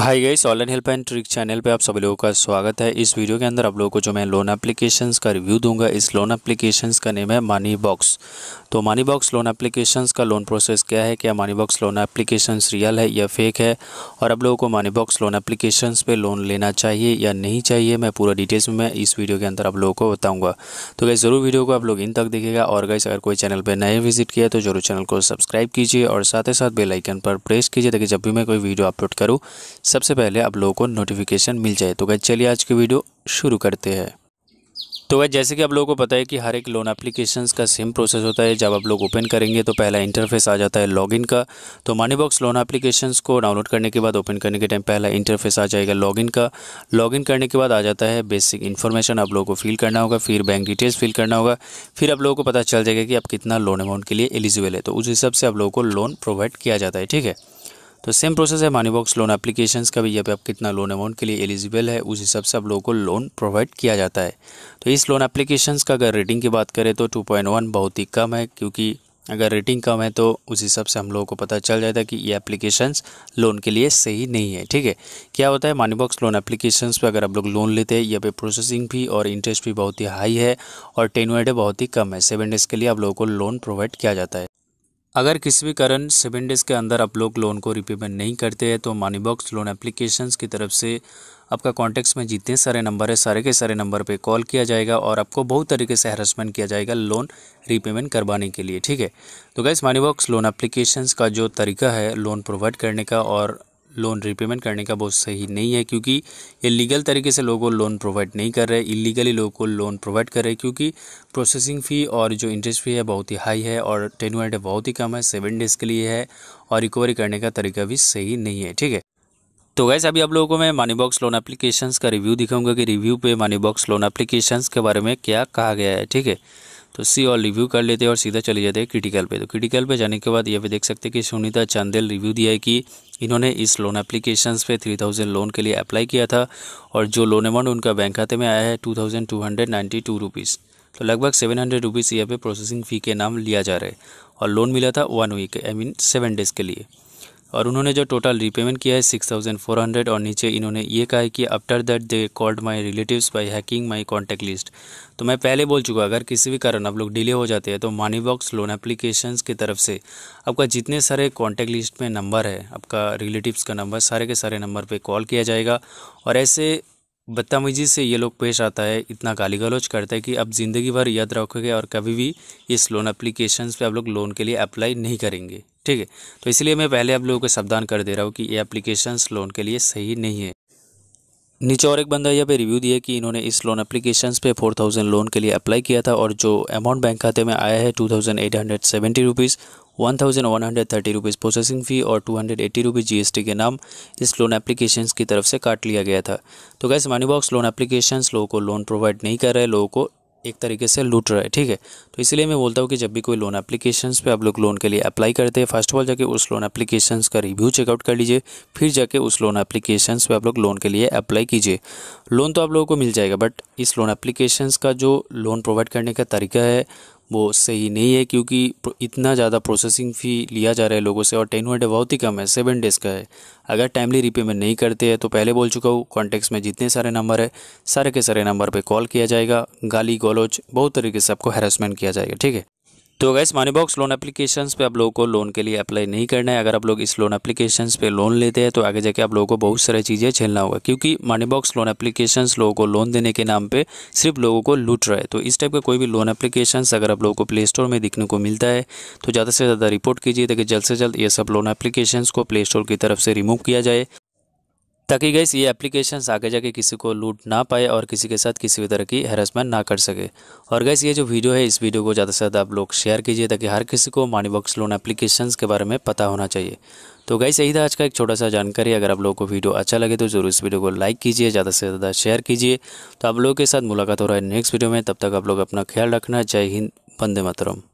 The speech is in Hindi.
hi guys online help and trick channel पे आप सभी लोगों का स्वागत है इस वीडियो के अंदर आप लोगों को जो मैं लोन एप्लीकेशंस का रिव्यू दूंगा इस लोन एप्लीकेशंस का नेम है मनी बॉक्स तो मनी बॉक्स लोन एप्लीकेशंस का लोन प्रोसेस क्या है क्या money box loan applications real है या फेक है और आप लोगों को मनी बॉक्स लोन एप्लीकेशंस पर लोन लेना चाहिए या नहीं चाहिए मैं पूरा डिटेल्स में मैं इस वीडियो के अंदर आप लोगों को बताऊँगा तो गैस ज़रूर वीडियो को आप लोग इन तक देखेगा और गैस अगर कोई चैनल पर नए विजिट किया तो जरूर चैनल को सब्सक्राइब कीजिए और साथ ही साथ बेलाइकन पर प्रेस कीजिए ताकि जब भी मैं कोई वीडियो अपलोड करूँ सबसे पहले आप लोगों को नोटिफिकेशन मिल जाए तो गए चलिए आज की वीडियो शुरू करते हैं तो वह जैसे कि आप लोगों को पता है कि हर एक लोन एप्लीकेशन का सेम प्रोसेस होता है जब आप लोग ओपन करेंगे तो पहला इंटरफेस आ जाता है लॉगिन का तो मनी बॉक्स लोन एप्लीकेशन को डाउनलोड करने के बाद ओपन करने के टाइम पहला इंटरफेस आ जाएगा लॉगिन का लॉगिन करने के बाद आ जाता है बेसिक इन्फॉर्मेशन आप लोगों को फिल करना होगा फिर बैंक डिटेल्स फिल करना होगा फिर आप लोगों को पता चल जाएगा कि आप कितना लोन अमाउंट के लिए एलिजिबल है तो उस हिसाब से आप लोगों को लोन प्रोवाइड किया जाता है ठीक है तो सेम प्रोसेस है मनी बॉक्स लोन एप्लीकेशन का भी यहाँ पे आप कितना लोन अमाउंट के लिए एलिजिबल है उस हिसाब से आप लोगों को लोन प्रोवाइड किया जाता है तो इस लोन एप्लीकेशन का अगर रेटिंग की बात करें तो टू बहुत ही कम है क्योंकि अगर रेटिंग कम है तो उस हिसाब से हम लोगों को पता चल जाता है कि ये एप्लीकेशंस लोन के लिए सही नहीं है ठीक है क्या होता है मनी बॉक्स लोन एप्लीकेशंस पे अगर आप लोग लोन लेते हैं यहाँ पे प्रोसेसिंग फी और इंटरेस्ट भी बहुत ही हाई है और टेन बहुत ही कम है सेवन डेज़ के लिए आप लोगों को लोन प्रोवाइड किया जाता है अगर किसी भी कारण सेवन डेज़ के अंदर आप लोग लोन को रीपेमेंट नहीं करते हैं तो मनी बॉक्स लोन एप्लीकेशन की तरफ से आपका कॉन्टैक्ट्स में जितने सारे नंबर है सारे के सारे नंबर पे कॉल किया जाएगा और आपको बहुत तरीके से हेरसमेंट किया जाएगा लोन रीपेमेंट करवाने के लिए ठीक है तो guys money box loan application का जो तरीका है लोन प्रोवाइड करने का और लोन रिपेमेंट करने का बहुत सही नहीं है क्योंकि ये लीगल तरीके से लोगों को लोन प्रोवाइड नहीं कर रहे इलीगली लोगों को लोन प्रोवाइड कर रहे क्योंकि प्रोसेसिंग फ़ी और जो इंटरेस्ट फ़ी है बहुत ही हाई है और टेन डे बहुत ही कम है सेवन डेज़ के लिए है और रिकवरी करने का तरीका भी सही नहीं है ठीक है तो वैसे अभी आप लोगों को मैं मनी बॉक्स लोन एप्लीकेशंस का रिव्यू दिखाऊंगा कि रिव्यू पे मनी बॉक्स लोन एप्लीकेशंस के बारे में क्या कहा गया है ठीक है तो सी और रिव्यू कर लेते हैं और सीधा चले जाते हैं क्रिटिकल पे तो क्रिटिकल पे जाने के बाद ये पे देख सकते हैं कि सुनीता चांदेल रिव्यू दिया है कि इन्होंने इस लोन एप्लीकेशन पे थ्री थाउजेंड लोन के लिए अप्लाई किया था और जो लोन अमाउंट उनका बैंक खाते में आया है two thousand two hundred ninety two rupees तो लगभग सेवन हंड्रेड रुपीज़ यहाँ पे प्रोसेसिंग फ़ी के नाम लिया जा रहा है और लोन मिला था one week I mean seven days के लिए और उन्होंने जो टोटल रीपेमेंट किया है सिक्स थाउजेंड फोर हंड्रेड और नीचे इन्होंने ये कहा है कि after that they called my relatives by hacking my contact list तो मैं पहले बोल चुका अगर किसी भी कारण आप लोग डिले हो जाते हैं तो मनी बॉक्स लोन एप्लीकेशन की तरफ से आपका जितने सारे कॉन्टैक्ट लिस्ट में नंबर है आपका रिलेटिवस का नंबर सारे के सारे नंबर पर कॉल किया जाएगा और ऐसे बदतमीजी से ये लोग पेश आता है इतना गाली गलोच करता है कि आप ज़िंदगी भर याद रखोगे और कभी भी इस लोन अप्लीकेशन पे आप लोग लोन के लिए अप्लाई नहीं करेंगे ठीक है तो इसलिए मैं पहले आप लोगों को सावधान कर दे रहा हूँ कि ये एप्लीकेशंस लोन के लिए सही नहीं है नीचे और एक बंदा यहाँ पे रिव्यू दिया कि इन्होंने इस लोन एप्लीकेशन पे फोर थाउजेंड लोन के लिए अप्लाई किया था और जो अमाउंट बैंक खाते में आया है two thousand eight hundred seventy rupees one thousand hundred thirty rupees processing fee और two hundred eighty rupees G S T के नाम इस लोन एप्लीकेशन की तरफ से काट लिया गया था तो guys money box loan application लोगों को लोन प्रोवाइड नहीं कर रहे लोगों को एक तरीके से लूट रहा है ठीक है तो इसलिए मैं बोलता हूँ कि जब भी कोई लोन एप्लीकेशंस पे आप लोग लोन के लिए अप्लाई करते हैं फर्स्ट ऑफ ऑल जाके उस लोन एप्लीकेशंस का रिव्यू चेकआउट कर लीजिए फिर जाके उस लोन एप्लीकेशंस पे आप लोग लोन के लिए अप्लाई कीजिए लोन तो आप लोगों को मिल जाएगा बट इस लोन एप्लीकेशंस का जो लोन प्रोवाइड करने का तरीका है वो सही नहीं है क्योंकि इतना ज़्यादा प्रोसेसिंग फ़ी लिया जा रहा है लोगों से और टेन डे बहुत ही कम है सेवन डेज़ का है अगर टाइमली रिपेमेंट नहीं करते हैं तो पहले बोल चुका हूँ कॉन्टैक्ट्स में जितने सारे नंबर है सारे के सारे नंबर पर कॉल किया जाएगा गाली गलोच बहुत तरीके से आपको हेरासमेंट किया जाएगा ठीक है तो guys money box loan application पे आप लोगों को लोन के लिए अप्लाई नहीं करना है अगर आप लोग इस लोन एप्लीकेशन पे लोन लेते हैं तो आगे जाके आप लोगों को बहुत सारी चीज़ें झेलना होगा क्योंकि मनी बॉक्स लोन एप्लीकेशन लोगों को लोन देने के नाम पे सिर्फ लोगों को लूट रहा है तो इस टाइप का कोई भी लोन एप्लीकेशन अगर आप लोगों को प्ले स्टोर में दिखने को मिलता है तो ज़्यादा से ज़्यादा रिपोर्ट कीजिए ताकि जल्द से जल्द ये सब लोन एप्लीकेशन को प्ले स्टोर की तरफ से रिमूव किया जाए ताकि गैस ये एप्लीकेशन आगे जाके किसी को लूट ना पाए और किसी के साथ किसी भी तरह की हेरासमेंट ना कर सके और गैस ये जो वीडियो है इस वीडियो को ज़्यादा से ज़्यादा आप लोग शेयर कीजिए ताकि हर किसी को मानी बॉक्स लोन एप्लीकेशन के बारे में पता होना चाहिए तो गैस यही था आज का एक छोटा सा जानकारी अगर आप लोगों को वीडियो अच्छा लगे तो जरूर इस वीडियो को लाइक कीजिए ज़्यादा से ज़्यादा शेयर कीजिए तो आप लोगों के साथ मुलाकात हो रहा है नेक्स्ट वीडियो में तब तक आप लोग अपना ख्याल रखना जय हिंद बंदे मातरम